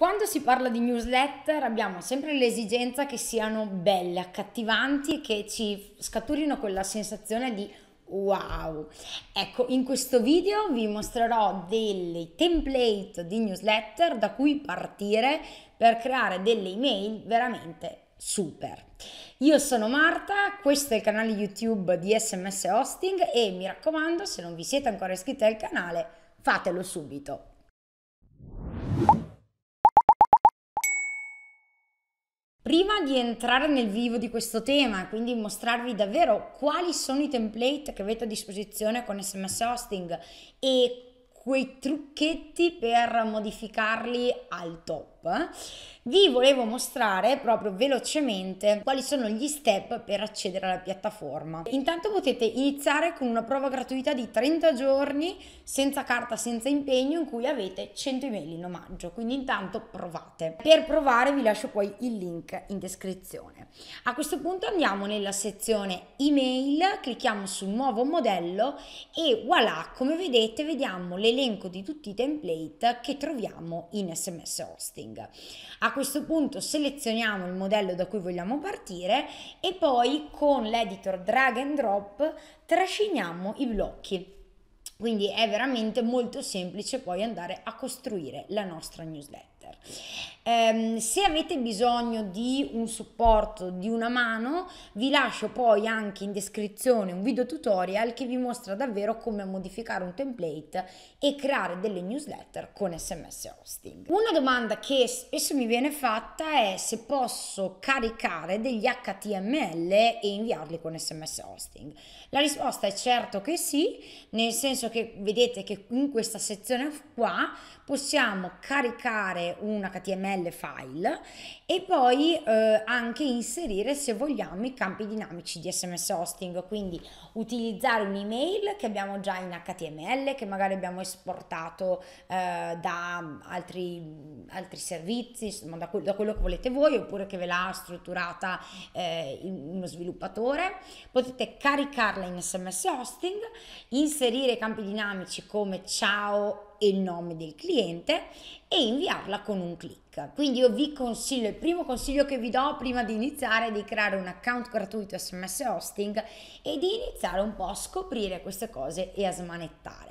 Quando si parla di newsletter abbiamo sempre l'esigenza che siano belle, accattivanti e che ci scaturino quella sensazione di wow. Ecco, in questo video vi mostrerò dei template di newsletter da cui partire per creare delle email veramente super. Io sono Marta, questo è il canale YouTube di SMS Hosting e mi raccomando, se non vi siete ancora iscritti al canale, fatelo subito. Prima di entrare nel vivo di questo tema, quindi mostrarvi davvero quali sono i template che avete a disposizione con SMS Hosting e quei trucchetti per modificarli al top vi volevo mostrare proprio velocemente quali sono gli step per accedere alla piattaforma. Intanto potete iniziare con una prova gratuita di 30 giorni senza carta, senza impegno in cui avete 100 email in omaggio, quindi intanto provate. Per provare vi lascio poi il link in descrizione. A questo punto andiamo nella sezione email, clicchiamo su nuovo modello e voilà, come vedete vediamo l'elenco di tutti i template che troviamo in SMS Hosting marketing. A questo punto selezioniamo il modello da cui vogliamo partire e poi con l'editor drag and drop trasciniamo i blocchi. Quindi è veramente molto semplice poi andare a costruire la nostra newsletter ehm, se avete bisogno di un supporto, di una mano, vi lascio poi anche in descrizione un video tutorial che vi mostra davvero come modificare un template e creare delle newsletter con sms hosting. Una domanda che spesso mi viene fatta è se posso caricare degli HTML e inviarli con sms hosting. La risposta è certo che sì, nel senso che vedete che in questa sezione qua possiamo caricare un HTML XML file e poi eh, anche inserire se vogliamo i campi dinamici di SMS hosting, quindi utilizzare un'email che abbiamo già in HTML, che magari abbiamo esportato eh, da altri, altri servizi, insomma, da, que- da, quello che volete voi, oppure che ve l'ha strutturata eh, uno sviluppatore. Potete caricarla in SMS hosting, inserire campi dinamici come ciao e il nome del cliente e inviarla con un clic. Quindi io vi consiglio, il primo consiglio che vi do prima di iniziare è di creare un account gratuito SMS hosting e di iniziare un po' a scoprire queste cose e a smanettare.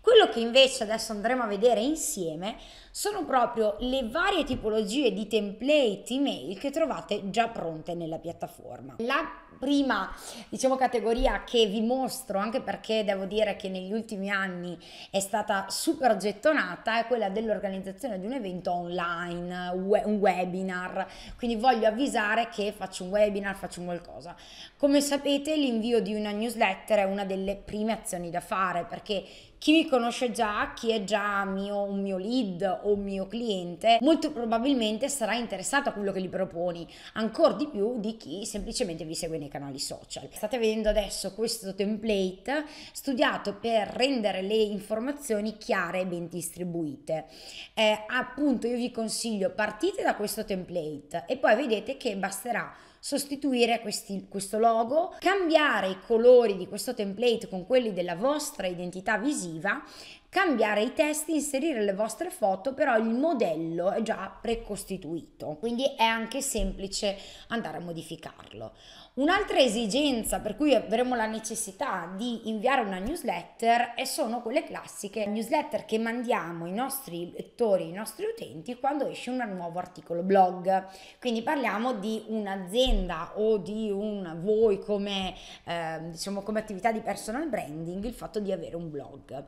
Quello che invece adesso andremo a vedere insieme sono proprio le varie tipologie di template email che trovate già pronte nella piattaforma. La prima diciamo, categoria che vi mostro anche perché devo dire che negli ultimi anni è stata super gettonata è quella dell'organizzazione di un evento online un webinar quindi voglio avvisare che faccio un webinar faccio un qualcosa come sapete l'invio di una newsletter è una delle prime azioni da fare perché chi mi conosce già, chi è già mio, un mio lead o un mio cliente, molto probabilmente sarà interessato a quello che gli proponi, ancora di più di chi semplicemente vi segue nei canali social. State vedendo adesso questo template studiato per rendere le informazioni chiare e ben distribuite. Eh, appunto, io vi consiglio partite da questo template e poi vedete che basterà sostituire questi, questo logo, cambiare i colori di questo template con quelli della vostra identità visiva, cambiare i testi, inserire le vostre foto, però il modello è già precostituito, quindi è anche semplice andare a modificarlo. Un'altra esigenza per cui avremo la necessità di inviare una newsletter e sono quelle classiche newsletter che mandiamo i nostri lettori, i nostri utenti quando esce un nuovo articolo blog. Quindi parliamo di un'azienda o di un voi come, eh, diciamo, come attività di personal branding, il fatto di avere un blog.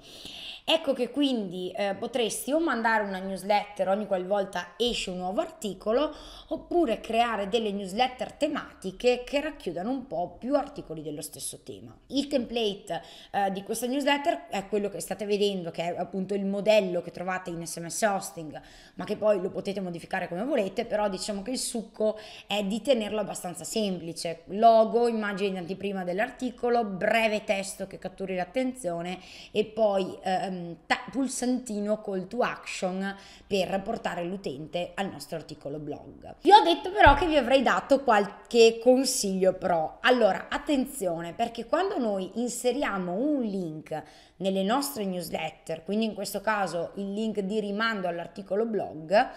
Ecco che quindi eh, potresti o mandare una newsletter ogni qualvolta esce un nuovo articolo oppure creare delle newsletter tematiche che raccontano racchiudano un po' più articoli dello stesso tema. Il template eh, di questa newsletter è quello che state vedendo, che è appunto il modello che trovate in SMS Hosting, ma che poi lo potete modificare come volete, però diciamo che il succo è di tenerlo abbastanza semplice. Logo, immagine in anteprima dell'articolo, breve testo che catturi l'attenzione e poi ehm, ta- pulsantino call to action per portare l'utente al nostro articolo blog. Vi ho detto però che vi avrei dato qualche consiglio consiglio pro. Allora, attenzione perché quando noi inseriamo un link nelle nostre newsletter, quindi in questo caso il link di rimando all'articolo blog,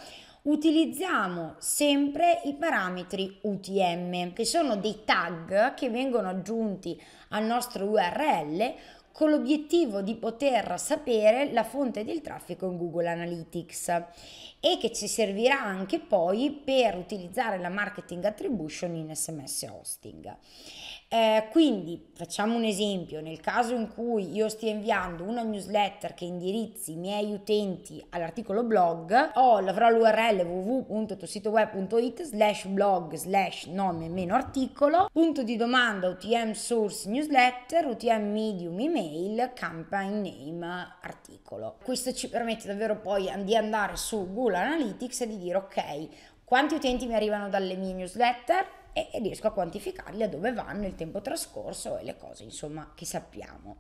utilizziamo sempre i parametri UTM, che sono dei tag che vengono aggiunti al nostro URL con l'obiettivo di poter sapere la fonte del traffico in Google Analytics e che ci servirà anche poi per utilizzare la marketing attribution in SMS hosting. Eh, quindi facciamo un esempio, nel caso in cui io stia inviando una newsletter che indirizzi i miei utenti all'articolo blog, ho, avrò l'url www.tositoweb.it slash blog slash nome meno articolo, punto di domanda utm source newsletter, utm medium email, campaign name articolo. Questo ci permette davvero poi di andare su Google Analytics e di dire ok, quanti utenti mi arrivano dalle mie newsletter e, e riesco a quantificarli a dove vanno, il tempo trascorso e le cose, insomma, che sappiamo.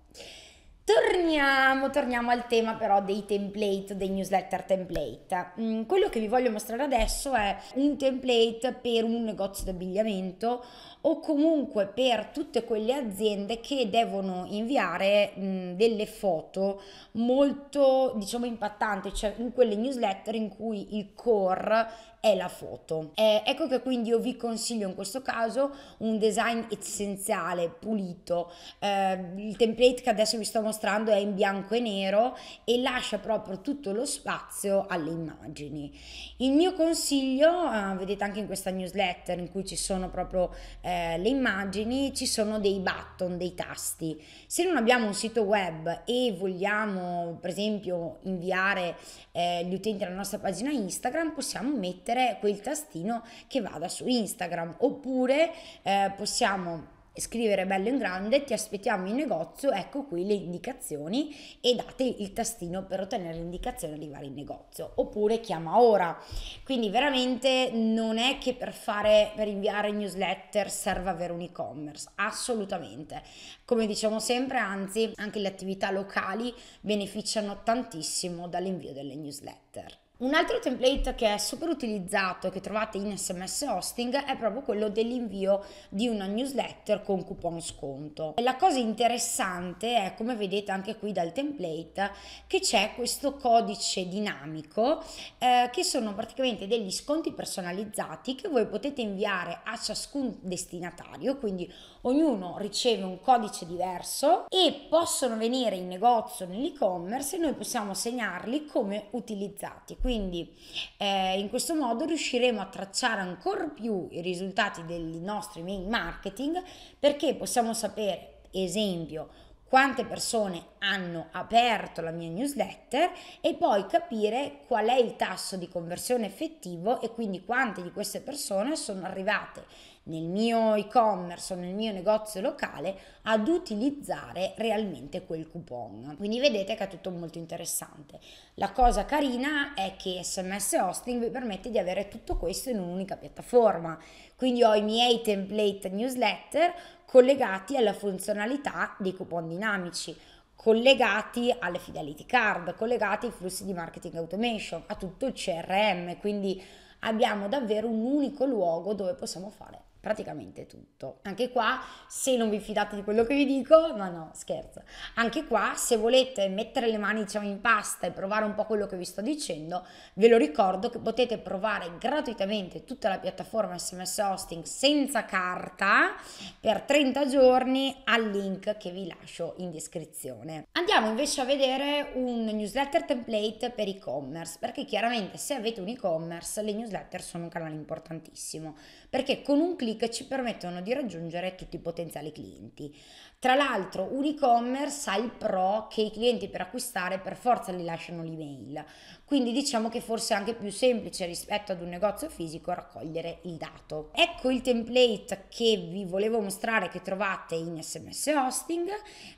Torniamo, torniamo, al tema però dei template, dei newsletter template. Mm, quello che vi voglio mostrare adesso è un template per un negozio d'abbigliamento o comunque per tutte quelle aziende che devono inviare mm, delle foto molto diciamo impattanti, cioè in quelle newsletter in cui il core è la foto. Eh, ecco che quindi io vi consiglio in questo caso un design essenziale, pulito. Eh, il template che adesso vi sto mostrando è in bianco e nero e lascia proprio tutto lo spazio alle immagini. Il mio consiglio, eh, vedete anche in questa newsletter in cui ci sono proprio eh, le immagini, ci sono dei button, dei tasti. Se non abbiamo un sito web e vogliamo per esempio inviare eh, gli utenti alla nostra pagina Instagram, possiamo mettere mettere quel tastino che vada su Instagram oppure eh, possiamo scrivere bello in grande, ti aspettiamo in negozio, ecco qui le indicazioni e date il tastino per ottenere l'indicazione e arrivare in negozio, oppure chiama ora. Quindi veramente non è che per fare per inviare newsletter serva avere un e-commerce, assolutamente. Come diciamo sempre, anzi, anche le attività locali beneficiano tantissimo dall'invio delle newsletter. Un altro template che è super utilizzato e che trovate in SMS Hosting è proprio quello dell'invio di una newsletter con coupon sconto. La cosa interessante è, come vedete anche qui dal template, che c'è questo codice dinamico eh, che sono praticamente degli sconti personalizzati che voi potete inviare a ciascun destinatario, quindi ognuno riceve un codice diverso e possono venire in negozio nell'e-commerce e noi possiamo segnarli come utilizzati. Quindi eh, in questo modo riusciremo a tracciare ancora più i risultati dei nostri mail marketing perché possiamo sapere, esempio, quante persone hanno aperto la mia newsletter e poi capire qual è il tasso di conversione effettivo e quindi quante di queste persone sono arrivate nel mio e-commerce o nel mio negozio locale ad utilizzare realmente quel coupon. Quindi vedete che è tutto molto interessante. La cosa carina è che SMS Hosting vi permette di avere tutto questo in un'unica piattaforma. Quindi ho i miei template newsletter, collegati alla funzionalità dei coupon dinamici, collegati alle fidelity card, collegati ai flussi di marketing automation, a tutto il CRM, quindi abbiamo davvero un unico luogo dove possiamo fare praticamente tutto. Anche qua, se non vi fidate di quello che vi dico, ma no, scherzo. Anche qua, se volete mettere le mani diciamo, in pasta e provare un po' quello che vi sto dicendo, ve lo ricordo che potete provare gratuitamente tutta la piattaforma SMS Hosting senza carta per 30 giorni al link che vi lascio in descrizione. Andiamo invece a vedere un newsletter template per e-commerce, perché chiaramente se avete un e-commerce le newsletter sono un canale importantissimo, perché con un clic click ci permettono di raggiungere tutti i potenziali clienti. Tra l'altro un e-commerce ha il pro che i clienti per acquistare per forza gli lasciano l'email, quindi diciamo che forse è anche più semplice rispetto ad un negozio fisico raccogliere il dato. Ecco il template che vi volevo mostrare che trovate in SMS Hosting.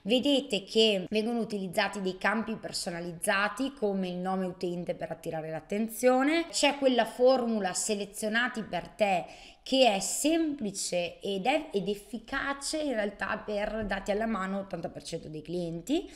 Vedete che vengono utilizzati dei campi personalizzati come il nome utente per attirare l'attenzione, c'è quella formula selezionati per te che è semplice ed, è, ed efficace in realtà per dati alla mano 80% dei clienti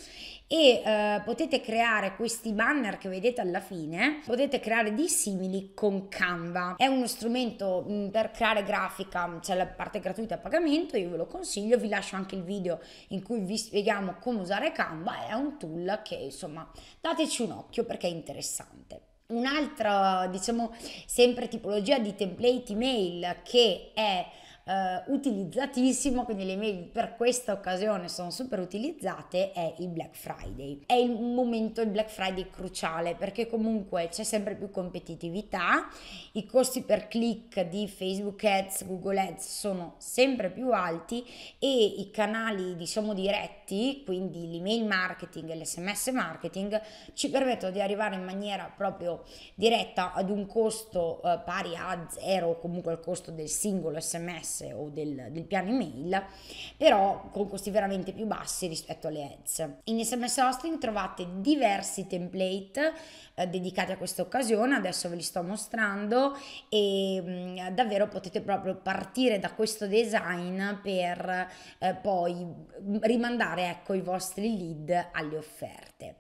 e eh, potete creare questi banner che vedete alla fine potete creare dei simili con Canva. È uno strumento mm, per creare grafica, c'è la parte gratuita a pagamento, io ve lo consiglio, vi lascio anche il video in cui vi spieghiamo come usare Canva, è un tool che insomma dateci un occhio perché è interessante. Un'altra, diciamo, sempre tipologia di template email che è eh, utilizzatissimo, quindi le email per questa occasione sono super utilizzate, è il Black Friday. È il momento, il Black Friday cruciale perché comunque c'è sempre più competitività, i costi per click di Facebook Ads, Google Ads sono sempre più alti e i canali diciamo diretti, quindi l'email marketing e l'SMS marketing ci permettono di arrivare in maniera proprio diretta ad un costo eh, pari a zero, comunque al costo del singolo SMS sms o del, del piano email, però con costi veramente più bassi rispetto alle ads. In sms hosting trovate diversi template eh, dedicati a questa occasione, adesso ve li sto mostrando e mh, mm, davvero potete proprio partire da questo design per eh, poi rimandare ecco, i vostri lead alle offerte.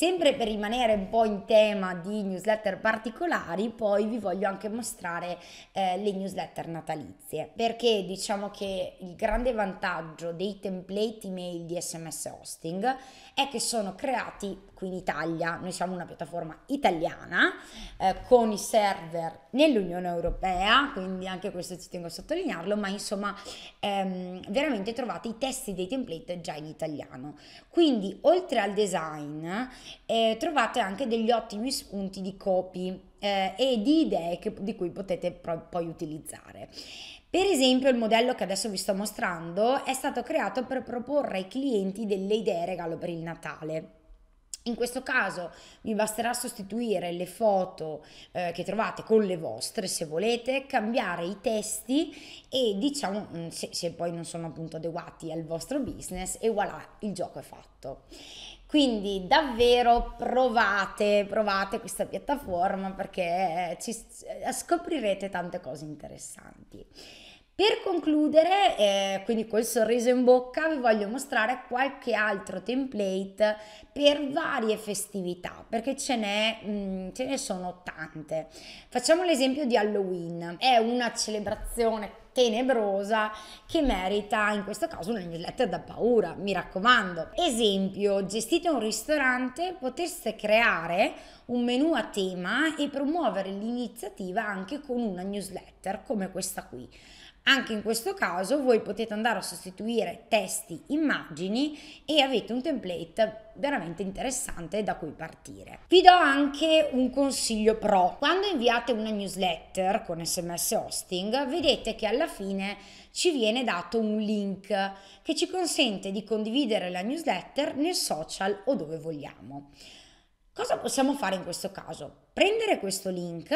Sempre per rimanere un po' in tema di newsletter particolari, poi vi voglio anche mostrare eh, le newsletter natalizie, perché diciamo che il grande vantaggio dei template email di SMS Hosting è che sono creati qui in Italia, noi siamo una piattaforma italiana eh, con i server nell'Unione Europea, quindi anche questo ci tengo a sottolinearlo, ma insomma ehm, veramente trovate i testi dei template già in italiano. Quindi oltre al design, eh, trovate anche degli ottimi spunti di copy eh, e di idee che, di cui potete pro- poi utilizzare. Per esempio il modello che adesso vi sto mostrando è stato creato per proporre ai clienti delle idee regalo per il Natale. In questo caso vi basterà sostituire le foto eh, che trovate con le vostre se volete, cambiare i testi e diciamo mm, se, se poi non sono appunto adeguati al vostro business e voilà il gioco è fatto. Quindi davvero provate, provate questa piattaforma perché ci, eh, scoprirete tante cose interessanti. Per concludere, eh, quindi col sorriso in bocca, vi voglio mostrare qualche altro template per varie festività, perché ce, mh, mm, ce ne sono tante. Facciamo l'esempio di Halloween, è una celebrazione tenebrosa che merita in questo caso una newsletter da paura, mi raccomando. Esempio, gestite un ristorante, potreste creare un menu a tema e promuovere l'iniziativa anche con una newsletter come questa qui. Anche in questo caso voi potete andare a sostituire testi, immagini e avete un template veramente interessante da cui partire. Vi do anche un consiglio pro. Quando inviate una newsletter con sms hosting vedete che alla fine ci viene dato un link che ci consente di condividere la newsletter nel social o dove vogliamo. Cosa possiamo fare in questo caso? Prendere questo link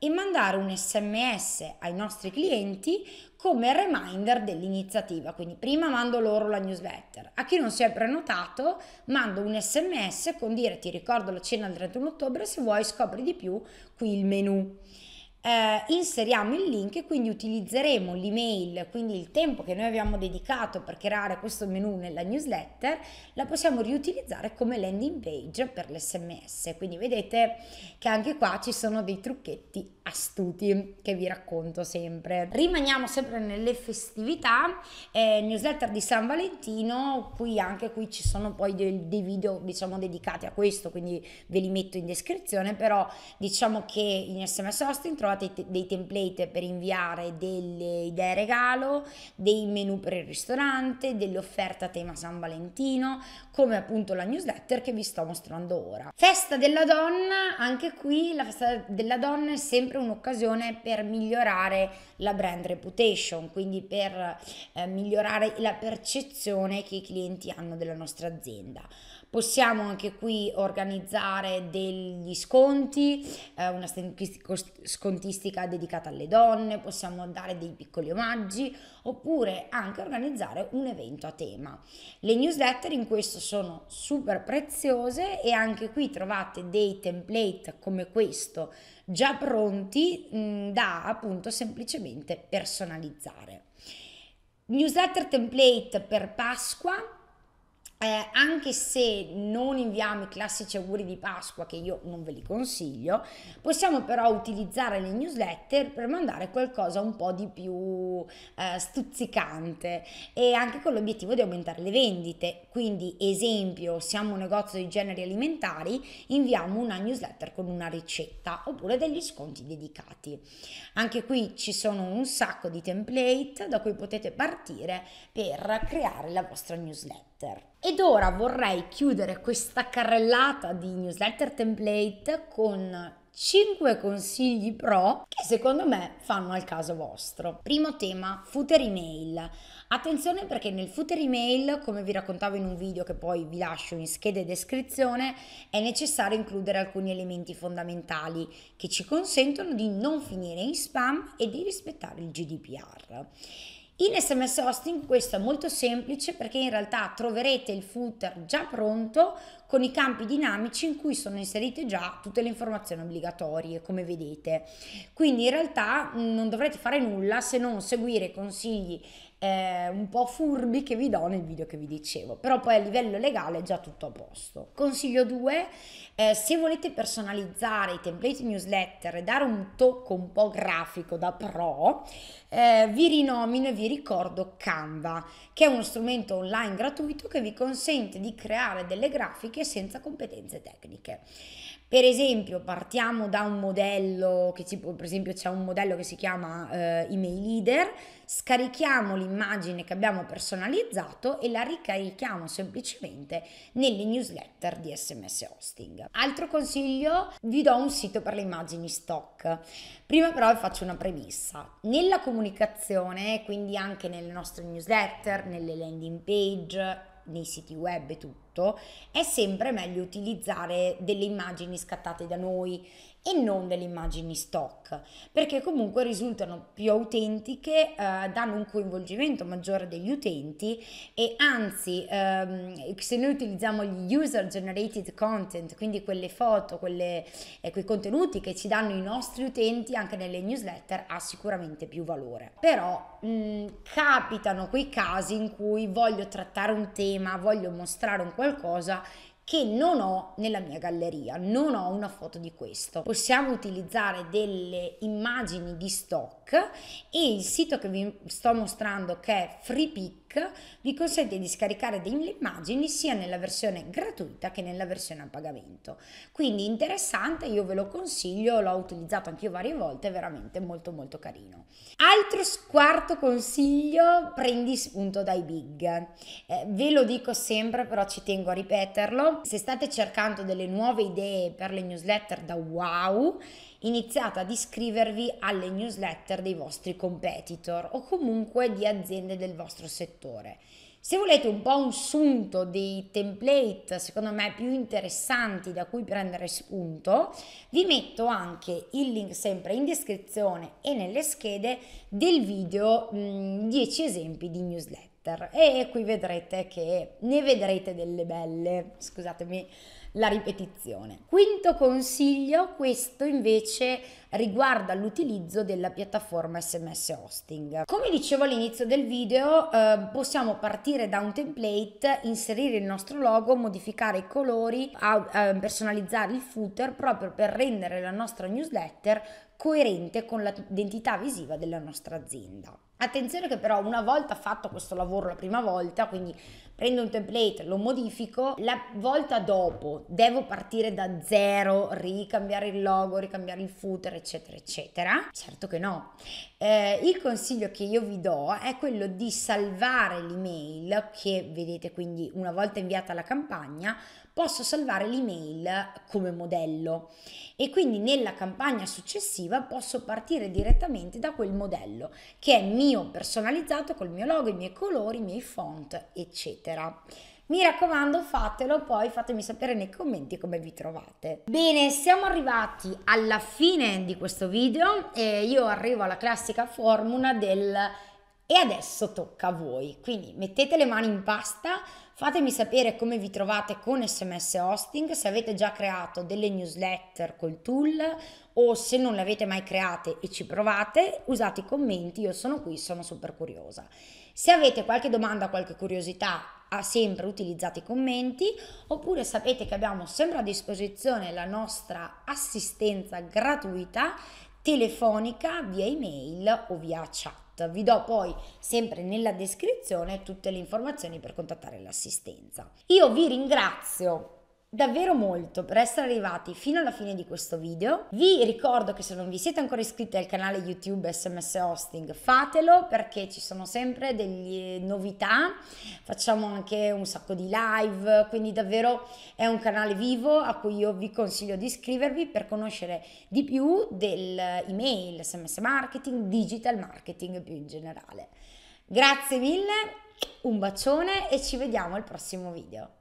e mandare un sms ai nostri clienti come reminder dell'iniziativa. Quindi prima mando loro la newsletter. A chi non si è prenotato mando un sms con dire ti ricordo la cena del 31 ottobre, se vuoi scopri di più qui il menu eh, inseriamo il link e quindi utilizzeremo l'email, quindi il tempo che noi abbiamo dedicato per creare questo menu nella newsletter, la possiamo riutilizzare come landing page per l'SMS. Quindi vedete che anche qua ci sono dei trucchetti astuti che vi racconto sempre. Rimaniamo sempre nelle festività, eh, newsletter di San Valentino, qui anche qui ci sono poi dei, dei video diciamo dedicati a questo, quindi ve li metto in descrizione, però diciamo che in SMS Austin trovate trovate dei template per inviare delle idee regalo, dei menu per il ristorante, delle offerte a tema San Valentino, come appunto la newsletter che vi sto mostrando ora. Festa della donna, anche qui la festa della donna è sempre un'occasione per migliorare la brand reputation, quindi per eh, migliorare la percezione che i clienti hanno della nostra azienda. Possiamo anche qui organizzare degli sconti, eh, una scontistica dedicata alle donne, possiamo dare dei piccoli omaggi oppure anche organizzare un evento a tema. Le newsletter in questo sono super preziose e anche qui trovate dei template come questo già pronti mh, mm, da appunto semplicemente personalizzare. Newsletter template per Pasqua eh, anche se non inviamo i classici auguri di Pasqua, che io non ve li consiglio, possiamo però utilizzare le newsletter per mandare qualcosa un po' di più eh, stuzzicante e anche con l'obiettivo di aumentare le vendite. Quindi, esempio, siamo un negozio di generi alimentari, inviamo una newsletter con una ricetta oppure degli sconti dedicati. Anche qui ci sono un sacco di template da cui potete partire per creare la vostra newsletter. Ed ora vorrei chiudere questa carrellata di newsletter template con 5 consigli pro che secondo me fanno al caso vostro. Primo tema, footer email. Attenzione perché nel footer email, come vi raccontavo in un video che poi vi lascio in scheda e descrizione, è necessario includere alcuni elementi fondamentali che ci consentono di non finire in spam e di rispettare il GDPR. In SMS hosting questo è molto semplice perché in realtà troverete il footer già pronto con i campi dinamici in cui sono inserite già tutte le informazioni obbligatorie, come vedete. Quindi in realtà mm, non dovrete fare nulla se non seguire i consigli eh, un po' furbi che vi do nel video che vi dicevo, però poi a livello legale è già tutto a posto. Consiglio 2, eh, se volete personalizzare i template newsletter e dare un tocco un po' grafico da pro, eh, vi rinomino e vi ricordo Canva, che è uno strumento online gratuito che vi consente di creare delle grafiche senza competenze tecniche. Per esempio, partiamo da un modello che si può, per esempio c'è un modello che si chiama eh, email leader, scarichiamo l'immagine che abbiamo personalizzato e la ricarichiamo semplicemente nelle newsletter di SMS hosting. Altro consiglio, vi do un sito per le immagini stock. Prima però vi faccio una premessa. Nella comunicazione, quindi anche nelle nostre newsletter, nelle landing page, nei siti web e tutto, fatto, è sempre meglio utilizzare delle immagini scattate da noi e non delle immagini stock, perché comunque risultano più autentiche, eh, danno un coinvolgimento maggiore degli utenti e anzi ehm, se noi utilizziamo gli user generated content, quindi quelle foto, quelle, eh, quei contenuti che ci danno i nostri utenti anche nelle newsletter ha sicuramente più valore. Però mh, mm, capitano quei casi in cui voglio trattare un tema, voglio mostrare un qualcosa qualcosa che non ho nella mia galleria, non ho una foto di questo. Possiamo utilizzare delle immagini di stock e il sito che vi sto mostrando che è FreePic vi consente di scaricare delle immagini sia nella versione gratuita che nella versione a pagamento. Quindi interessante, io ve lo consiglio, l'ho utilizzato anche io varie volte, è veramente molto molto carino. Altro quarto consiglio, prendi spunto dai big. Eh, ve lo dico sempre, però ci tengo a ripeterlo. Se state cercando delle nuove idee per le newsletter da wow, iniziate ad iscrivervi alle newsletter dei vostri competitor o comunque di aziende del vostro settore. Se volete un po' un sunto dei template, secondo me più interessanti da cui prendere spunto, vi metto anche il link sempre in descrizione e nelle schede del video mh, mm, 10 esempi di newsletter e qui vedrete che ne vedrete delle belle, scusatemi la ripetizione. Quinto consiglio, questo invece riguarda l'utilizzo della piattaforma SMS hosting. Come dicevo all'inizio del video, eh, possiamo partire da un template, inserire il nostro logo, modificare i colori, a, a ehm, personalizzare il footer proprio per rendere la nostra newsletter coerente con l'identità visiva della nostra azienda. Attenzione che però una volta fatto questo lavoro la prima volta, quindi prendo un template, lo modifico, la volta dopo devo partire da zero, ricambiare il logo, ricambiare il footer, eccetera, eccetera? Certo che no. Eh, il consiglio che io vi do è quello di salvare l'email che vedete quindi una volta inviata la campagna, posso salvare l'email come modello e quindi nella campagna successiva posso partire direttamente da quel modello che è mio personalizzato col mio logo, i miei colori, i miei font, eccetera. Mi raccomando, fatelo, poi fatemi sapere nei commenti come vi trovate. Bene, siamo arrivati alla fine di questo video e io arrivo alla classica formula del e adesso tocca a voi, quindi mettete le mani in pasta, fatemi sapere come vi trovate con SMS Hosting, se avete già creato delle newsletter col tool o se non le avete mai create e ci provate, usate i commenti, io sono qui, sono super curiosa. Se avete qualche domanda, qualche curiosità, ah, sempre utilizzate i commenti oppure sapete che abbiamo sempre a disposizione la nostra assistenza gratuita telefonica via email o via chat. Vi do poi sempre nella descrizione tutte le informazioni per contattare l'assistenza. Io vi ringrazio davvero molto per essere arrivati fino alla fine di questo video. Vi ricordo che se non vi siete ancora iscritti al canale YouTube SMS Hosting fatelo perché ci sono sempre delle eh, novità, facciamo anche un sacco di live, quindi davvero è un canale vivo a cui io vi consiglio di iscrivervi per conoscere di più dell'email, SMS marketing, digital marketing più in generale. Grazie mille, un bacione e ci vediamo al prossimo video.